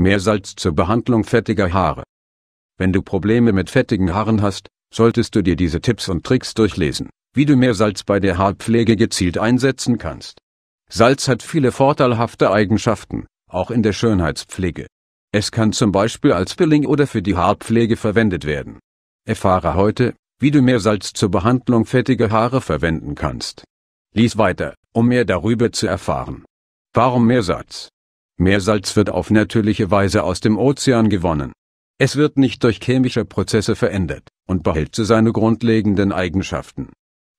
Meersalz zur Behandlung fettiger Haare. Wenn du Probleme mit fettigen Haaren hast, solltest du dir diese Tipps und Tricks durchlesen, wie du Meersalz bei der Haarpflege gezielt einsetzen kannst. Salz hat viele vorteilhafte Eigenschaften, auch in der Schönheitspflege. Es kann zum Beispiel als Billing oder für die Haarpflege verwendet werden. Erfahre heute, wie du Meersalz zur Behandlung fettiger Haare verwenden kannst. Lies weiter, um mehr darüber zu erfahren. Warum Meersalz? Meersalz wird auf natürliche Weise aus dem Ozean gewonnen. Es wird nicht durch chemische Prozesse verändert und behält zu seine grundlegenden Eigenschaften.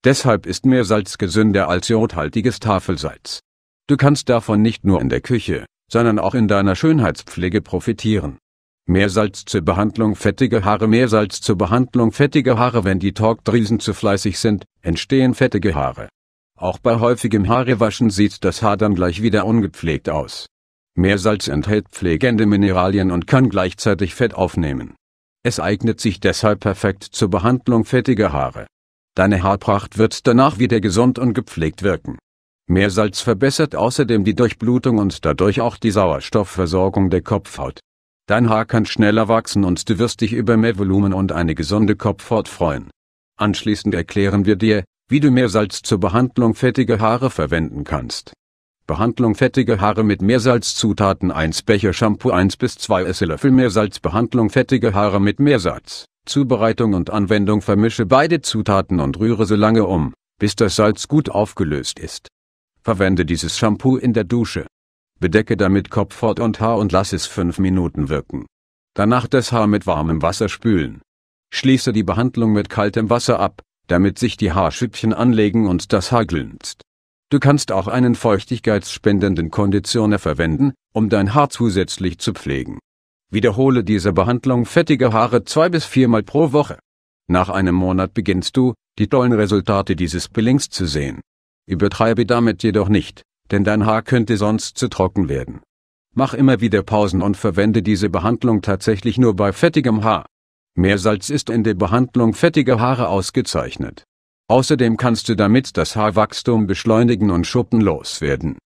Deshalb ist Meersalz gesünder als jodhaltiges Tafelsalz. Du kannst davon nicht nur in der Küche, sondern auch in deiner Schönheitspflege profitieren. Meersalz zur Behandlung fettiger Haare Meersalz zur Behandlung fettiger Haare Wenn die Talgdrüsen zu fleißig sind, entstehen fettige Haare. Auch bei häufigem Haarewaschen sieht das Haar dann gleich wieder ungepflegt aus. Meersalz enthält pflegende Mineralien und kann gleichzeitig Fett aufnehmen. Es eignet sich deshalb perfekt zur Behandlung fettiger Haare. Deine Haarpracht wird danach wieder gesund und gepflegt wirken. Meersalz verbessert außerdem die Durchblutung und dadurch auch die Sauerstoffversorgung der Kopfhaut. Dein Haar kann schneller wachsen und du wirst dich über mehr Volumen und eine gesunde Kopfhaut freuen. Anschließend erklären wir dir, wie du Meersalz zur Behandlung fettiger Haare verwenden kannst. Behandlung fettige Haare mit Meersalzzutaten 1 Becher Shampoo 1 bis 2 Esslöffel Meersalz Behandlung fettige Haare mit Meersalz. Zubereitung und Anwendung vermische beide Zutaten und rühre so lange um, bis das Salz gut aufgelöst ist. Verwende dieses Shampoo in der Dusche. Bedecke damit Kopfhaut und Haar und lass es 5 Minuten wirken. Danach das Haar mit warmem Wasser spülen. Schließe die Behandlung mit kaltem Wasser ab, damit sich die Haarschüppchen anlegen und das Haar glänzt. Du kannst auch einen feuchtigkeitsspendenden Konditioner verwenden, um dein Haar zusätzlich zu pflegen. Wiederhole diese Behandlung fettiger Haare zwei bis viermal pro Woche. Nach einem Monat beginnst du, die tollen Resultate dieses Billings zu sehen. Übertreibe damit jedoch nicht, denn dein Haar könnte sonst zu trocken werden. Mach immer wieder Pausen und verwende diese Behandlung tatsächlich nur bei fettigem Haar. Meersalz ist in der Behandlung fettiger Haare ausgezeichnet. Außerdem kannst du damit das Haarwachstum beschleunigen und Schuppen loswerden.